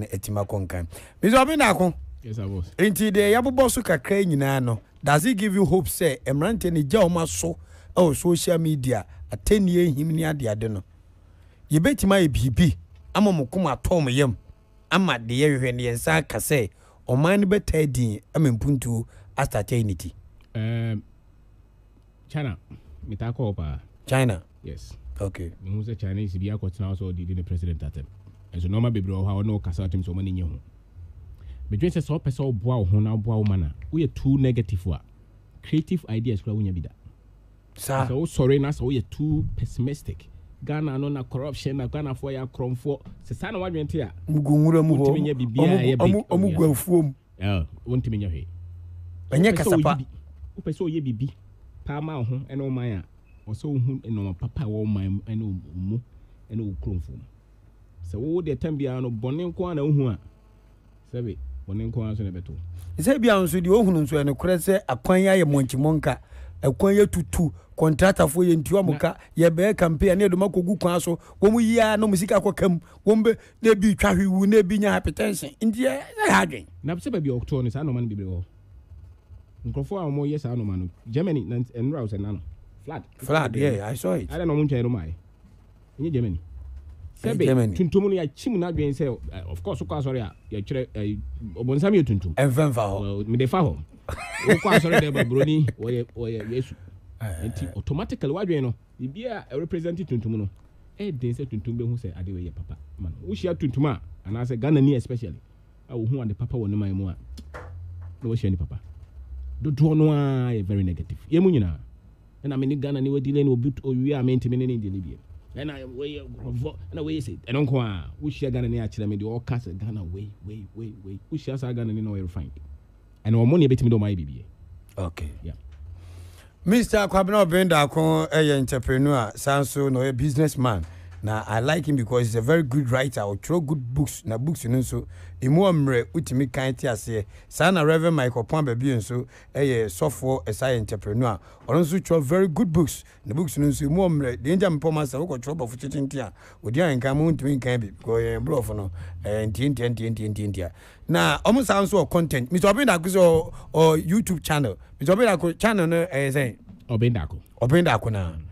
na ɛtumi akɔ nkan mr obinako nti deɛ yɛabobɔ so kakra nyinaa no does it give you hope sɛ mmeranteɛ no gya ɔma so ɛwɔ social media atɛnnie him ne adeade no yɛbɛtumi ayɛ biribi ama mo kɔn atɔ mo yam ama deɛ hwehwɛ ne yɛn nsa aka sɛ ɔman no bɛtaa din ama mpuntuo asate ne ti. Um, china metaa china. yes. okay. mehu sɛ chinese bi akɔtena hɔ sɛ ɔdidi ne president atɛm. ɛnso nneɛma bebree wɔ hɔ a ɔne ɔkasa atum sɛ ɔmo ani nye ho bedwen sɛ sɛ ɔpɛ sɛ ɔboa wo ho na ɔboa wo ma na woyɛ too negative a creative ideas kura wonya bi da saa sɛ wosɔre na sɛ woyɛ too pessimistic ghana no na corruption na ghanafoɔ yɛ akorɔmfoɔ sɛ saa na wadwen te a nwura mu hɔ nya biribiaa yɛ ɔmo gu afuom wontumi nya hwee ɛnyɛ kasapa wopɛ sɛ ɔyɛ bibi paa ma wo ho ɛne wo man a ɔsɛ wohu nnɔma papa wɔ wo man ɛne wo mu ɛne wo kuromfoɔ mu sɛ wo deɛ tam biara no bɔne nko a na wohu a sɛbe bɔne nko a so na bɛto sɛ bia nso deɛ ɔhunu nso ɛnokorɛ sɛ akwan yɛ ayɛ ɛkwan yɛ tutu kɔntratafoɔ yɛ ntua mo ka yɛbɛyɛ campaign ne yɛdoma kɔgu kwan so wɔn yia na wɔn sika kɔ kam wɔn bɛ na ebi twa hwiwu na ebi nya hypertension nti yɛ yɛ ha adwen. na sɛ baabi a ɔtɔ no saa nɔɔma no bebree wɔ nkurɔfoɔ a wɔn saa nɔɔma no germany na nnura awusa nano flood. yeah i saw it. ada na wɔn ntwɛn no maa yɛ n germany sɛbi tuntum no yɛakyim na adwene sɛ eh, of course wokɔ asɔre a yɛtwerɛ eh, ɔbɔnsam yɛ tuntum ɛmfɛmfa hɔ mede fa hɔ wokɔ asɔre dɛ baburoni wɔyɛ yesu eh. nti automatically woadwene no biribia ɛrepresente tuntum no ɛden sɛ tuntum bɛhu sɛ ade wɔyɛ papa ma no wohyia tuntum a anaasɛ ghanani especially a wohu ade papa wɔ ne man mu a na wahyia ne papa dodoɔ no a yɛ very negative yɛ mu nyinaa ɛna mene ghana ne wadile ne obi owie a mentimi ne ne deɛ ne biam ɛna wɔyɛ nkurɔfoɔ ɛna wɔyɛ sɛ ɛno nko a wohyia ghana ne akyerɛ me deɛ ɔka sɛ ghana wei wei wei wei wohyia saa ghana ne na ɔyɛ refined ɛna ɔmo ne ɛbɛtumi dɛ ɔmayɛ biribiɛ okay yeah. mr kwabena ɔbɛn daako eh, ɛyɛ entrepreneur saa nso na ɔyɛ business man na i like him because he's a very good writer ɔtwerɛ good books na books no nso emu ɔmmerɛ wotumi kan te aseɛ saa na reverend michael pon baabi nso ɛyɛ sɔfoɔ ɛsa yɛ entrepreneur ɔno nso twerɛ very good books na books no nso emu ɔmmerɛ deɛ ngya mpɔma sɛ wokɔtwerɛ bɔfo kyekyente a odi a nka mo ntumi nkan bi because yɛn eh, borɔfo no ɛyɛ ntiantia ntiantiantiantia na ɔmo saa nso wɔ content mr obindako sɛ ɔ youtube channel mr obindako channel no ɛyɛ eh, sɛn obindako obindako naa.